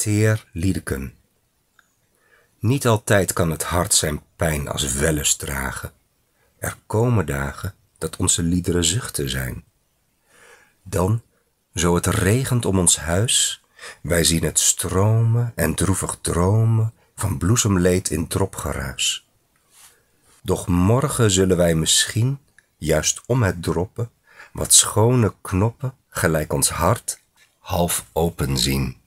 teer liedeken. Niet altijd kan het hart zijn pijn als welles dragen. Er komen dagen dat onze liederen zuchten zijn. Dan, zo het regent om ons huis, wij zien het stromen en droevig dromen van bloesemleed in dropgeruis. Doch morgen zullen wij misschien, juist om het droppen, wat schone knoppen, gelijk ons hart, half open zien.